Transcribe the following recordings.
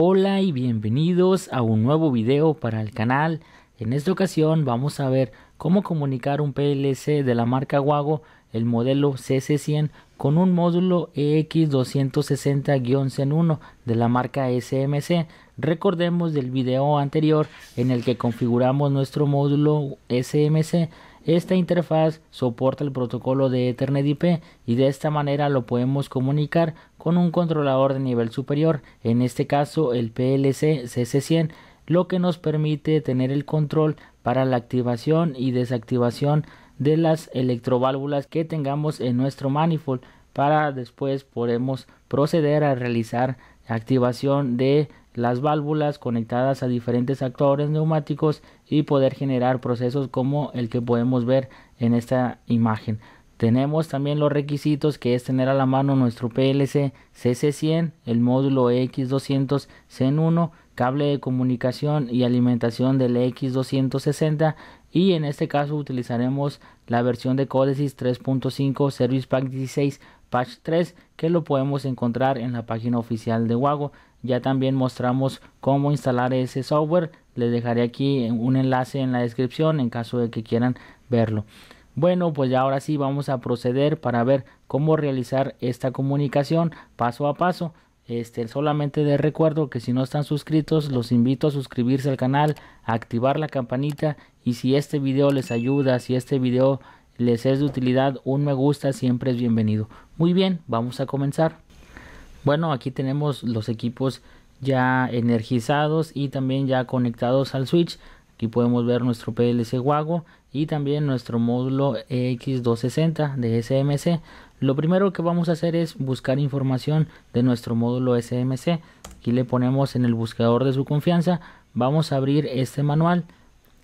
Hola y bienvenidos a un nuevo video para el canal. En esta ocasión vamos a ver cómo comunicar un PLC de la marca Wago, el modelo CC100, con un módulo EX260-1 de la marca SMC. Recordemos del video anterior en el que configuramos nuestro módulo SMC esta interfaz soporta el protocolo de Ethernet IP y de esta manera lo podemos comunicar con un controlador de nivel superior, en este caso el PLC CC100, lo que nos permite tener el control para la activación y desactivación de las electroválvulas que tengamos en nuestro manifold para después podemos proceder a realizar activación de las válvulas conectadas a diferentes actuadores neumáticos y poder generar procesos como el que podemos ver en esta imagen. Tenemos también los requisitos que es tener a la mano nuestro PLC CC100, el módulo X200 CEN1, cable de comunicación y alimentación del X260 y en este caso utilizaremos la versión de Codesys 3.5 Service Pack 16 Patch 3 que lo podemos encontrar en la página oficial de Wago ya también mostramos cómo instalar ese software les dejaré aquí un enlace en la descripción en caso de que quieran verlo bueno pues ya ahora sí vamos a proceder para ver cómo realizar esta comunicación paso a paso este, solamente les recuerdo que si no están suscritos los invito a suscribirse al canal, a activar la campanita y si este video les ayuda, si este video les es de utilidad, un me gusta siempre es bienvenido. Muy bien, vamos a comenzar. Bueno, aquí tenemos los equipos ya energizados y también ya conectados al switch. Aquí podemos ver nuestro PLC Wago y también nuestro módulo EX260 de SMC. Lo primero que vamos a hacer es buscar información de nuestro módulo SMC. Aquí le ponemos en el buscador de su confianza. Vamos a abrir este manual.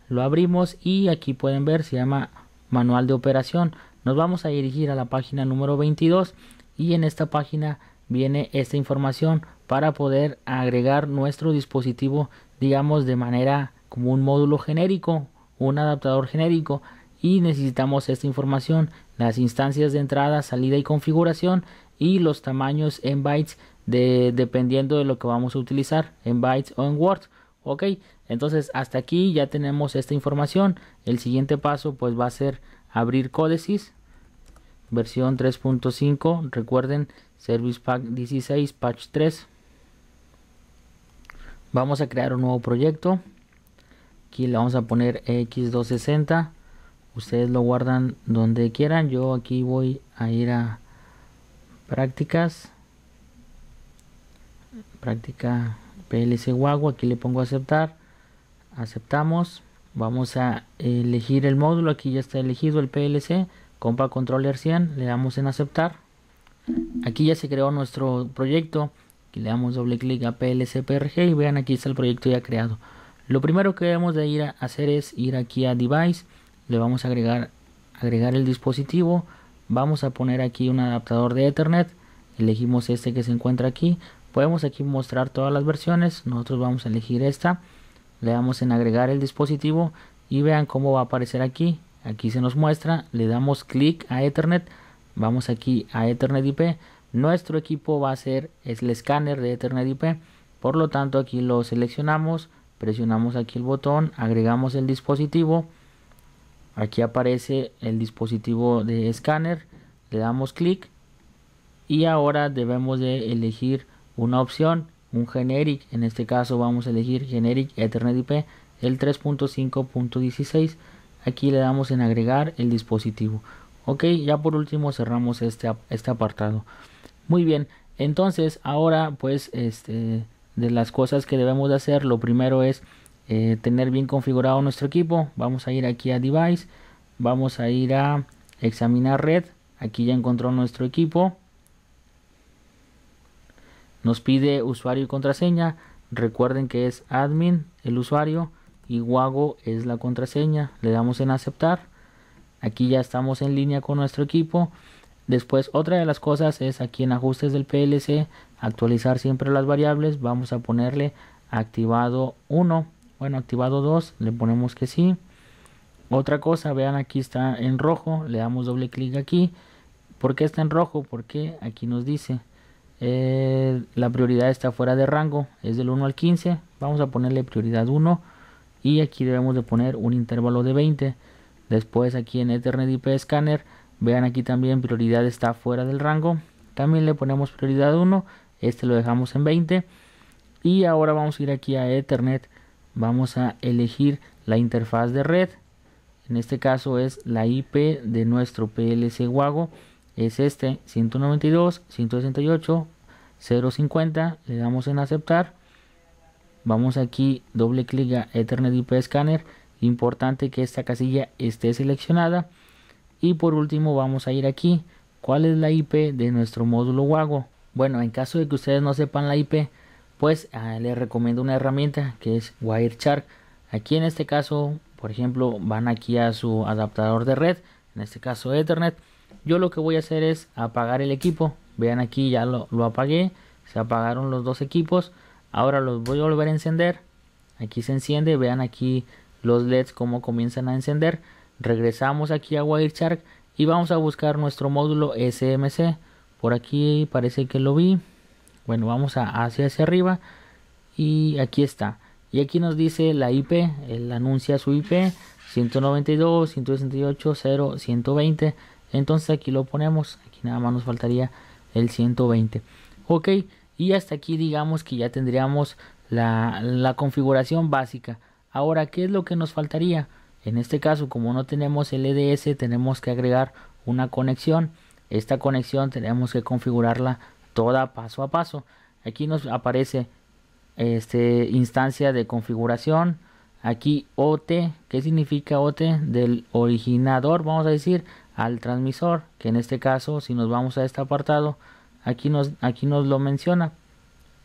Lo abrimos y aquí pueden ver se llama manual de operación. Nos vamos a dirigir a la página número 22 y en esta página viene esta información para poder agregar nuestro dispositivo digamos de manera como un módulo genérico un adaptador genérico y necesitamos esta información las instancias de entrada salida y configuración y los tamaños en bytes dependiendo de lo que vamos a utilizar en bytes o en word ok entonces hasta aquí ya tenemos esta información el siguiente paso pues va a ser abrir códices versión 3.5 recuerden service pack 16 patch 3 vamos a crear un nuevo proyecto aquí le vamos a poner x260 ustedes lo guardan donde quieran yo aquí voy a ir a prácticas práctica plc guagua aquí le pongo aceptar aceptamos vamos a elegir el módulo aquí ya está elegido el plc Compa Controller 100, le damos en aceptar. Aquí ya se creó nuestro proyecto. le damos doble clic a PLCPRG y vean aquí está el proyecto ya creado. Lo primero que debemos de ir a hacer es ir aquí a Device. Le vamos a agregar, agregar el dispositivo. Vamos a poner aquí un adaptador de Ethernet. Elegimos este que se encuentra aquí. Podemos aquí mostrar todas las versiones. Nosotros vamos a elegir esta. Le damos en agregar el dispositivo y vean cómo va a aparecer aquí aquí se nos muestra, le damos clic a Ethernet, vamos aquí a Ethernet IP, nuestro equipo va a ser el escáner de Ethernet IP, por lo tanto aquí lo seleccionamos, presionamos aquí el botón, agregamos el dispositivo, aquí aparece el dispositivo de escáner, le damos clic y ahora debemos de elegir una opción, un generic, en este caso vamos a elegir generic Ethernet IP, el 3.5.16 Aquí le damos en agregar el dispositivo. Ok, ya por último cerramos este, este apartado. Muy bien, entonces ahora pues este, de las cosas que debemos de hacer, lo primero es eh, tener bien configurado nuestro equipo. Vamos a ir aquí a Device, vamos a ir a examinar red. Aquí ya encontró nuestro equipo. Nos pide usuario y contraseña. Recuerden que es admin el usuario y WAGO es la contraseña. Le damos en aceptar. Aquí ya estamos en línea con nuestro equipo. Después otra de las cosas es aquí en ajustes del PLC actualizar siempre las variables. Vamos a ponerle activado 1. Bueno, activado 2. Le ponemos que sí. Otra cosa, vean aquí está en rojo. Le damos doble clic aquí. ¿Por qué está en rojo? Porque aquí nos dice eh, la prioridad está fuera de rango. Es del 1 al 15. Vamos a ponerle prioridad 1 y aquí debemos de poner un intervalo de 20 después aquí en Ethernet IP Scanner vean aquí también prioridad está fuera del rango también le ponemos prioridad 1 este lo dejamos en 20 y ahora vamos a ir aquí a Ethernet vamos a elegir la interfaz de red en este caso es la IP de nuestro PLC Wago es este 192 168 le damos en aceptar vamos aquí doble clic a Ethernet IP Scanner importante que esta casilla esté seleccionada y por último vamos a ir aquí cuál es la IP de nuestro módulo WAGO bueno en caso de que ustedes no sepan la IP pues ah, les recomiendo una herramienta que es Wireshark aquí en este caso por ejemplo van aquí a su adaptador de red en este caso Ethernet yo lo que voy a hacer es apagar el equipo vean aquí ya lo, lo apagué se apagaron los dos equipos ahora los voy a volver a encender aquí se enciende vean aquí los leds cómo comienzan a encender regresamos aquí a Wireshark y vamos a buscar nuestro módulo SMC por aquí parece que lo vi bueno vamos hacia hacia arriba y aquí está y aquí nos dice la IP El anuncia su IP 192 entonces aquí lo ponemos aquí nada más nos faltaría el 120 ok y hasta aquí digamos que ya tendríamos la, la, configuración básica ahora qué es lo que nos faltaría en este caso como no tenemos el EDS tenemos que agregar una conexión esta conexión tenemos que configurarla toda paso a paso aquí nos aparece este instancia de configuración aquí OT ¿qué significa OT? del originador vamos a decir al transmisor que en este caso si nos vamos a este apartado Aquí nos, aquí nos lo menciona.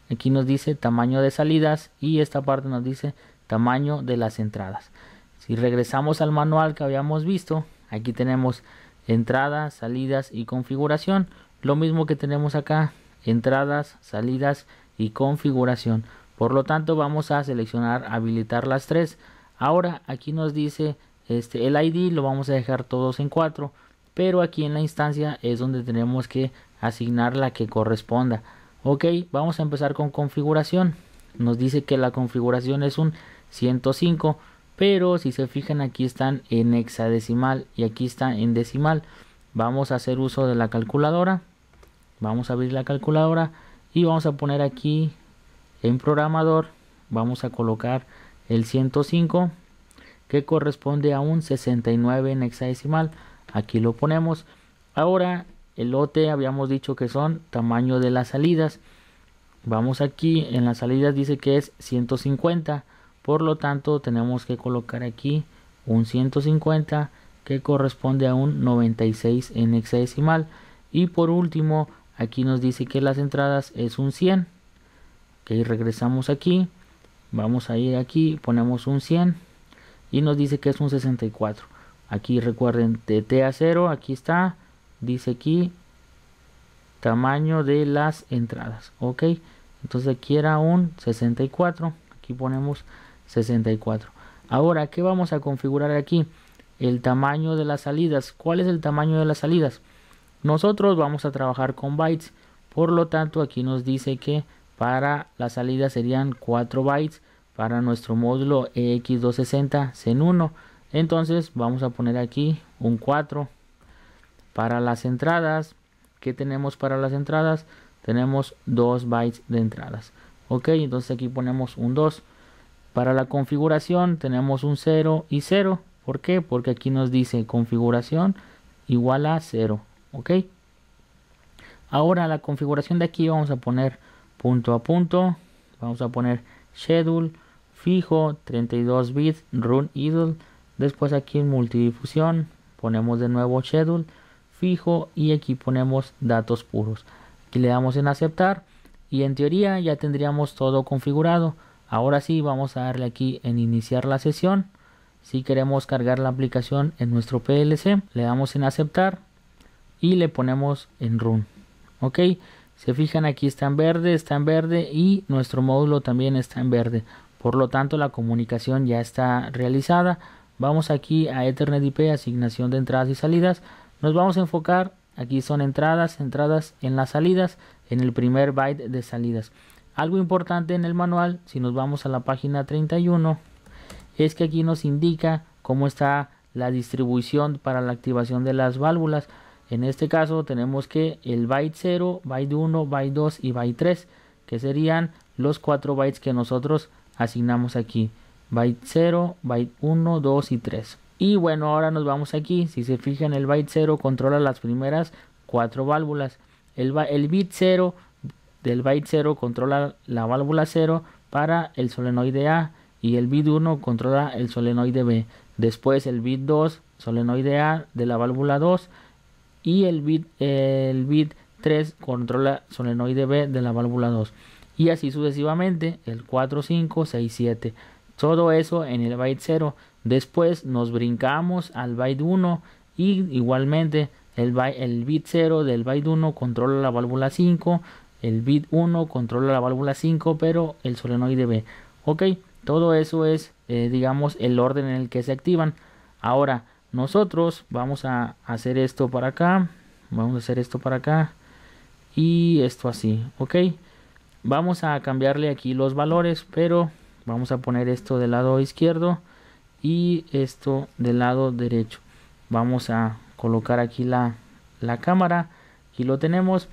Aquí nos dice tamaño de salidas y esta parte nos dice tamaño de las entradas. Si regresamos al manual que habíamos visto, aquí tenemos entradas, salidas y configuración. Lo mismo que tenemos acá, entradas, salidas y configuración. Por lo tanto, vamos a seleccionar habilitar las tres. Ahora aquí nos dice este, el ID, lo vamos a dejar todos en cuatro. Pero aquí en la instancia es donde tenemos que asignar la que corresponda. Ok, vamos a empezar con configuración. Nos dice que la configuración es un 105, pero si se fijan aquí están en hexadecimal y aquí está en decimal. Vamos a hacer uso de la calculadora. Vamos a abrir la calculadora y vamos a poner aquí en programador. Vamos a colocar el 105 que corresponde a un 69 en hexadecimal. Aquí lo ponemos. Ahora el lote habíamos dicho que son tamaño de las salidas. Vamos aquí, en las salidas dice que es 150. Por lo tanto, tenemos que colocar aquí un 150 que corresponde a un 96 en hexadecimal. Y por último, aquí nos dice que las entradas es un 100. Ok, regresamos aquí. Vamos a ir aquí, ponemos un 100 y nos dice que es un 64. Aquí recuerden, de T a 0, aquí está dice aquí tamaño de las entradas ok entonces aquí era un 64 aquí ponemos 64 ahora qué vamos a configurar aquí el tamaño de las salidas cuál es el tamaño de las salidas nosotros vamos a trabajar con bytes por lo tanto aquí nos dice que para la salida serían 4 bytes para nuestro módulo EX260 en 1 entonces vamos a poner aquí un 4 para las entradas, ¿qué tenemos para las entradas? Tenemos 2 bytes de entradas. Ok, entonces aquí ponemos un 2. Para la configuración tenemos un 0 y 0. ¿Por qué? Porque aquí nos dice configuración igual a 0. Ok. Ahora la configuración de aquí vamos a poner punto a punto. Vamos a poner schedule fijo 32 bits run idle. Después aquí en multidifusión ponemos de nuevo schedule fijo y aquí ponemos datos puros aquí le damos en aceptar y en teoría ya tendríamos todo configurado ahora sí vamos a darle aquí en iniciar la sesión si queremos cargar la aplicación en nuestro PLC le damos en aceptar y le ponemos en run ok se fijan aquí está en verde está en verde y nuestro módulo también está en verde por lo tanto la comunicación ya está realizada vamos aquí a Ethernet IP asignación de entradas y salidas nos vamos a enfocar, aquí son entradas, entradas en las salidas, en el primer byte de salidas. Algo importante en el manual, si nos vamos a la página 31, es que aquí nos indica cómo está la distribución para la activación de las válvulas. En este caso tenemos que el byte 0, byte 1, byte 2 y byte 3, que serían los 4 bytes que nosotros asignamos aquí. Byte 0, byte 1, 2 y 3. Y bueno, ahora nos vamos aquí. Si se fijan, el byte 0 controla las primeras cuatro válvulas. El, el bit 0 del byte 0 controla la válvula 0 para el solenoide A y el bit 1 controla el solenoide B. Después el bit 2, solenoide A de la válvula 2 y el bit, el bit 3 controla solenoide B de la válvula 2. Y así sucesivamente, el 4, 5, 6, 7. Todo eso en el byte 0. Después nos brincamos al byte 1 y igualmente el, bit 0 del byte 1 controla la válvula 5, el bit 1 controla la válvula 5, pero el solenoide B. Ok, todo eso es, eh, digamos, el orden en el que se activan. Ahora, nosotros vamos a hacer esto para acá, vamos a hacer esto para acá y esto así, ok. Vamos a cambiarle aquí los valores, pero vamos a poner esto del lado izquierdo y esto del lado derecho vamos a colocar aquí la, cámara aquí lo tenemos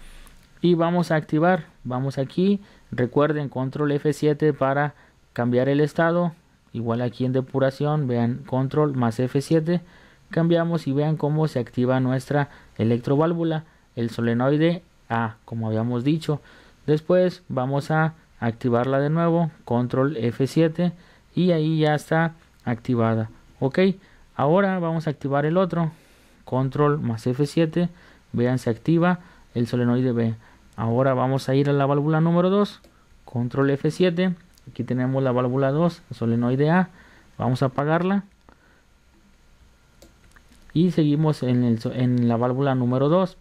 y vamos a activar vamos aquí recuerden control F7 para cambiar el estado igual aquí en depuración vean control más F7 cambiamos y vean cómo se activa nuestra electroválvula el solenoide A como habíamos dicho después vamos a activarla de nuevo control F7 y ahí ya está activada. Ok, ahora vamos a activar el otro. Control más F7. Vean, se activa el solenoide B. Ahora vamos a ir a la válvula número 2. Control F7. Aquí tenemos la válvula 2, solenoide A. Vamos a apagarla. Y seguimos en, en la válvula número 2.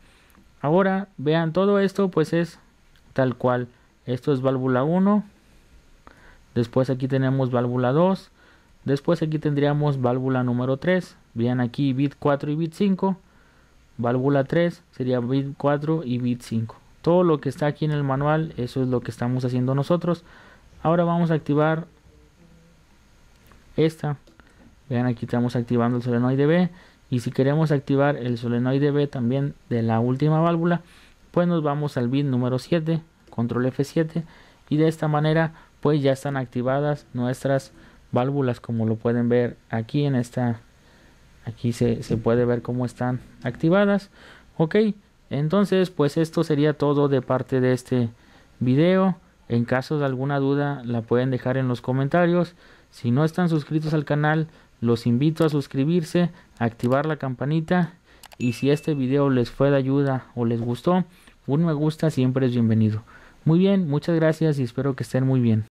Ahora, vean, todo esto pues es tal cual. Esto es válvula 1. Después aquí tenemos válvula 2. Después aquí tendríamos válvula número 3. Vean aquí bit 4 y bit 5. Válvula 3 sería bit 4 y bit 5. Todo lo que está aquí en el manual, eso es lo que estamos haciendo nosotros. Ahora vamos a activar esta. Vean aquí estamos activando el solenoide B. Y si queremos activar el solenoide B también de la última válvula, pues nos vamos al bit número 7, control F7. Y de esta manera pues ya están activadas nuestras válvulas como lo pueden ver aquí en esta aquí se, puede ver cómo están activadas ok entonces pues esto sería todo de parte de este video en caso de alguna duda la pueden dejar en los comentarios si no están suscritos al canal los invito a suscribirse activar la campanita y si este video les fue de ayuda o les gustó un me gusta siempre es bienvenido muy bien muchas gracias y espero que estén muy bien